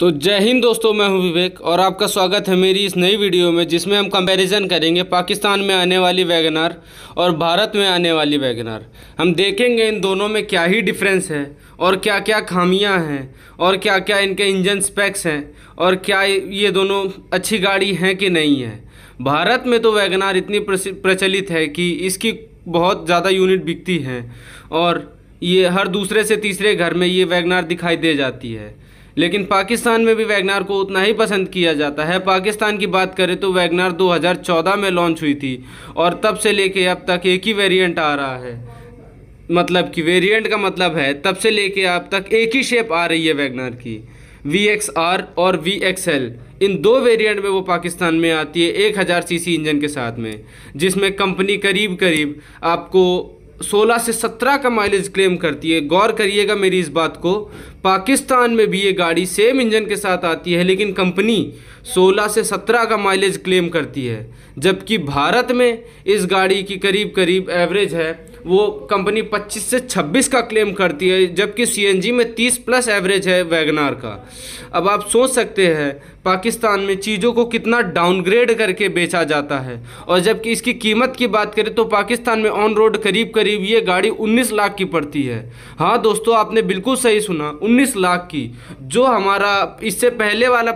तो जय हिंद दोस्तों मैं हूं विवेक और आपका स्वागत है मेरी इस नई वीडियो में जिसमें हम कंपैरिजन करेंगे पाकिस्तान में आने वाली वैगनार और भारत में आने वाली वैगनार हम देखेंगे इन दोनों में क्या ही डिफरेंस है और क्या क्या खामियां हैं और क्या क्या इनके इंजन स्पेक्स हैं और क्या ये दोनों अच्छी गाड़ी हैं कि नहीं है भारत में तो वैगनार इतनी प्रचलित है कि इसकी बहुत ज़्यादा यूनिट बिकती हैं और ये हर दूसरे से तीसरे घर में ये वैगनार दिखाई दे जाती है लेकिन पाकिस्तान में भी वैगनार को उतना ही पसंद किया जाता है पाकिस्तान की बात करें तो वैगनार 2014 में लॉन्च हुई थी और तब से लेके अब तक एक ही वेरिएंट आ रहा है मतलब कि वेरिएंट का मतलब है तब से लेके अब तक एक ही शेप आ रही है वैगनार की वी एक्स आर और वी एक्स एल इन दो वेरिएंट में वो पाकिस्तान में आती है एक हज़ार सीसी इंजन के साथ में जिसमें कंपनी करीब करीब आपको 16 से 17 का माइलेज क्लेम करती है गौर करिएगा मेरी इस बात को पाकिस्तान में भी ये गाड़ी सेम इंजन के साथ आती है लेकिन कंपनी 16 से 17 का माइलेज क्लेम करती है जबकि भारत में इस गाड़ी की करीब करीब एवरेज है वो कंपनी 25 से 26 का क्लेम करती है जबकि सीएनजी में 30 प्लस एवरेज है वैगनार का अब आप सोच सकते हैं पाकिस्तान में चीज़ों को कितना डाउनग्रेड करके बेचा जाता है और जबकि इसकी कीमत की बात करें तो पाकिस्तान में ऑन रोड करीब करीब ये गाड़ी 19 लाख की पड़ती है हाँ दोस्तों आपने बिल्कुल सही सुना 19 लाख की जो हमारा इससे पहले वाला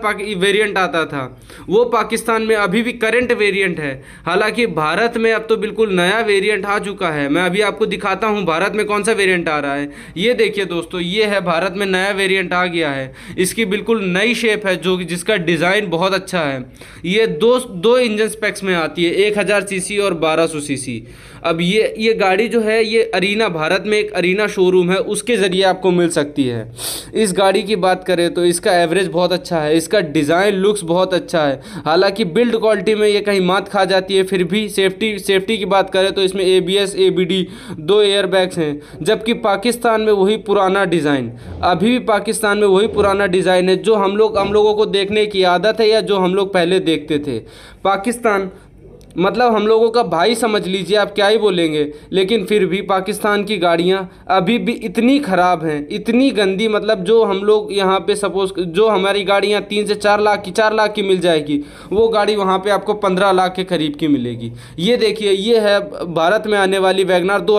वेरियंट आता था वो पाकिस्तान में अभी भी करेंट वेरियंट है हालाँकि भारत में अब तो बिल्कुल नया वेरियंट आ चुका है मैं अभी आपको दिखाता हूँ भारत में कौन सा वेरियंट आ रहा है ये देखिए दोस्तों ये है भारत में नया वेरियंट आ गया है इसकी बिल्कुल नई शेप है जो जिसका डिज़ाइन बहुत अच्छा है ये दो दो इंजन स्पेक्स में आती है एक हज़ार सी और बारह सौ सी अब ये ये गाड़ी जो है ये अरीना भारत में एक अरीना शोरूम है उसके ज़रिए आपको मिल सकती है इस गाड़ी की बात करें तो इसका एवरेज बहुत अच्छा है इसका डिज़ाइन लुक्स बहुत अच्छा है हालांकि बिल्ड क्वालिटी में ये कहीं मात खा जाती है फिर भी सेफ्टी सेफ्टी की बात करें तो इसमें A B S A B D दो एयरबैग्स हैं जबकि पाकिस्तान में वही पुराना डिज़ाइन अभी भी पाकिस्तान में वही पुराना डिज़ाइन है जो हम लोग हम लोगों को देखने की आदत है या जो हम लोग पहले देखते थे पाकिस्तान मतलब हम लोगों का भाई समझ लीजिए आप क्या ही बोलेंगे लेकिन फिर भी पाकिस्तान की गाड़ियाँ अभी भी इतनी ख़राब हैं इतनी गंदी मतलब जो हम लोग यहाँ पे सपोज जो हमारी गाड़ियाँ तीन से चार लाख की चार लाख की मिल जाएगी वो गाड़ी वहाँ पे आपको पंद्रह लाख के करीब की मिलेगी ये देखिए ये है भारत में आने वाली वैगनार दो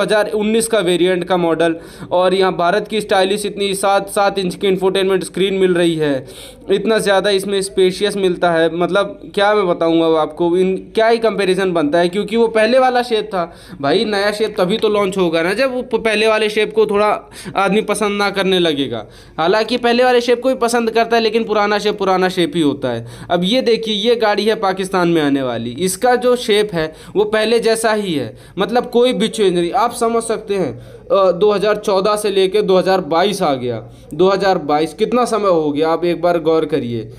का वेरियंट का मॉडल और यहाँ भारत की स्टाइलिश इतनी सात सात इंच की इन्फोटेनमेंट स्क्रीन मिल रही है इतना ज़्यादा इसमें स्पेशियस मिलता है मतलब क्या मैं बताऊँगा आपको इन क्या ही कंपैरिजन बनता है क्योंकि वो पहले वाला शेप था भाई नया शेप तभी तो लॉन्च होगा ना जब पहले वाले शेप को थोड़ा आदमी पसंद ना करने लगेगा हालांकि पहले वाले शेप को भी पसंद करता है लेकिन पुराना शेप पुराना शेप ही होता है अब ये देखिए ये गाड़ी है पाकिस्तान में आने वाली इसका जो शेप है वो पहले जैसा ही है मतलब कोई भी चेंज नहीं आप समझ सकते हैं 2014 से लेकर 2022 आ गया 2022 कितना समय हो गया आप एक बार गौर करिए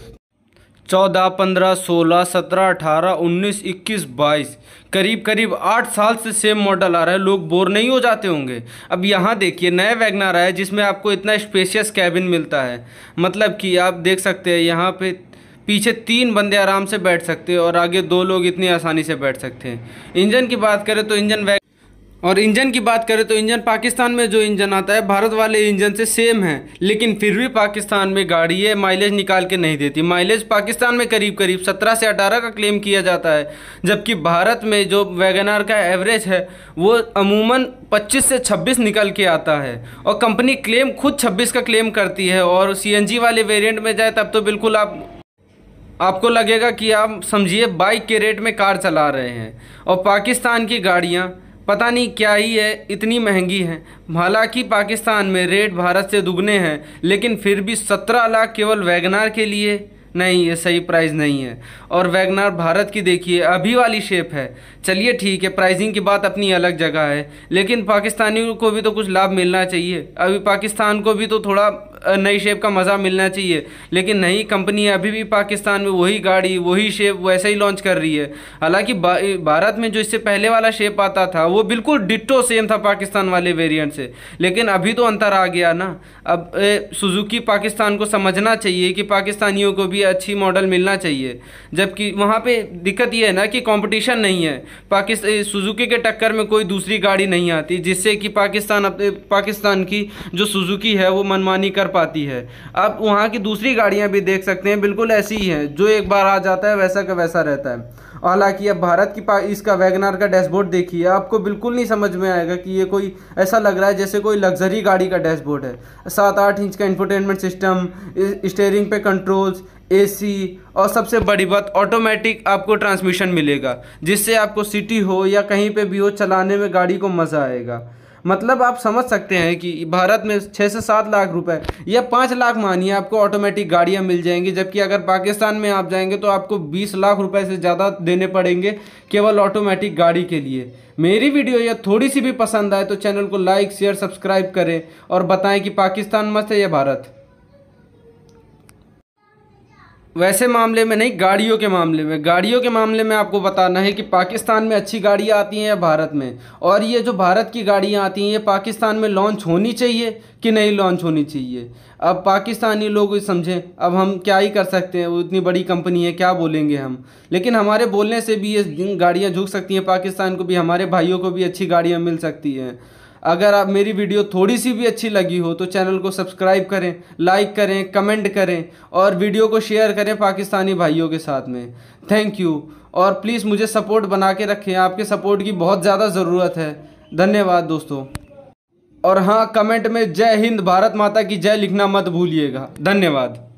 चौदह पंद्रह सोलह सत्रह अठारह उन्नीस इक्कीस बाईस करीब करीब आठ साल से सेम मॉडल आ रहा है लोग बोर नहीं हो जाते होंगे अब यहाँ देखिए नया वैगन आ रहा है जिसमें आपको इतना स्पेशियस कैबिन मिलता है मतलब कि आप देख सकते हैं यहाँ पे पीछे तीन बंदे आराम से बैठ सकते हैं और आगे दो लोग इतनी आसानी से बैठ सकते हैं इंजन की बात करें तो इंजन वैग और इंजन की बात करें तो इंजन पाकिस्तान में जो इंजन आता है भारत वाले इंजन से सेम है लेकिन फिर भी पाकिस्तान में गाड़ी है माइलेज निकाल के नहीं देती माइलेज पाकिस्तान में करीब करीब 17 से 18 का क्लेम किया जाता है जबकि भारत में जो वैगनार का एवरेज है वो अमूमन 25 से 26 निकल के आता है और कंपनी क्लेम खुद छब्बीस का क्लेम करती है और सी वाले वेरियंट में जाए तब तो बिल्कुल आप आपको लगेगा कि आप समझिए बाइक के रेट में कार चला रहे हैं और पाकिस्तान की गाड़ियाँ पता नहीं क्या ही है इतनी महंगी है हालांकि पाकिस्तान में रेट भारत से दुगने हैं लेकिन फिर भी सत्रह लाख केवल वैगनार के लिए नहीं ये सही प्राइस नहीं है और वैगनार भारत की देखिए अभी वाली शेप है चलिए ठीक है प्राइसिंग की बात अपनी अलग जगह है लेकिन पाकिस्तानियों को भी तो कुछ लाभ मिलना चाहिए अभी पाकिस्तान को भी तो थोड़ा नई शेप का मज़ा मिलना चाहिए लेकिन नई कंपनी अभी भी पाकिस्तान में वही गाड़ी वही शेप वैसे ही लॉन्च कर रही है हालांकि भारत में जो इससे पहले वाला शेप आता था वो बिल्कुल डिट्टो सेम था पाकिस्तान वाले वेरियंट से लेकिन अभी तो अंतर आ गया ना अब सुजुकी पाकिस्तान को समझना चाहिए कि पाकिस्तानियों को भी अच्छी मॉडल मिलना चाहिए जबकि वहाँ पर दिक्कत यह है ना कि कॉम्पिटिशन नहीं है पाकिस्तान सुजुकी के टक्कर में कोई दूसरी गाड़ी नहीं आती जिससे कि पाकिस्तान अपने पाकिस्तान की जो सुजुकी है वो मनमानी कर पाती है अब वहाँ की दूसरी गाड़ियाँ भी देख सकते हैं बिल्कुल ऐसी ही हैं जो एक बार आ जाता है वैसा का वैसा रहता है हालांकि अब भारत की पा इसका वैगनार का डैशबोर्ड देखिए आपको बिल्कुल नहीं समझ में आएगा कि ये कोई ऐसा लग रहा है जैसे कोई लग्जरी गाड़ी का डैशबोर्ड है सात आठ इंच का इंफोटेनमेंट सिस्टम स्टेयरिंग पे कंट्रोल्स एसी और सबसे बड़ी बात ऑटोमेटिक आपको ट्रांसमिशन मिलेगा जिससे आपको सिटी हो या कहीं पर भी हो चलाने में गाड़ी को मज़ा आएगा मतलब आप समझ सकते हैं कि भारत में छः से सात लाख रुपए या पाँच लाख मानिए आपको ऑटोमेटिक गाड़ियाँ मिल जाएंगी जबकि अगर पाकिस्तान में आप जाएंगे तो आपको बीस लाख रुपए से ज़्यादा देने पड़ेंगे केवल ऑटोमेटिक गाड़ी के लिए मेरी वीडियो या थोड़ी सी भी पसंद आए तो चैनल को लाइक शेयर सब्सक्राइब करें और बताएँ कि पाकिस्तान मस्त है या भारत वैसे मामले में नहीं गाड़ियों के मामले में गाड़ियों के मामले में आपको बताना है कि पाकिस्तान में अच्छी गाड़ियाँ आती हैं या भारत में और ये जो भारत की गाड़ियाँ आती हैं ये पाकिस्तान में लॉन्च होनी चाहिए कि नहीं लॉन्च होनी चाहिए अब पाकिस्तानी लोग समझें अब हम क्या ही कर सकते हैं वो इतनी बड़ी कंपनी है क्या बोलेंगे हम लेकिन हमारे बोलने से भी ये गाड़ियाँ झुक सकती हैं पाकिस्तान को भी हमारे भाइयों को भी अच्छी गाड़ियाँ मिल सकती हैं अगर आप मेरी वीडियो थोड़ी सी भी अच्छी लगी हो तो चैनल को सब्सक्राइब करें लाइक करें कमेंट करें और वीडियो को शेयर करें पाकिस्तानी भाइयों के साथ में थैंक यू और प्लीज़ मुझे सपोर्ट बना के रखें आपके सपोर्ट की बहुत ज़्यादा ज़रूरत है धन्यवाद दोस्तों और हाँ कमेंट में जय हिंद भारत माता की जय लिखना मत भूलिएगा धन्यवाद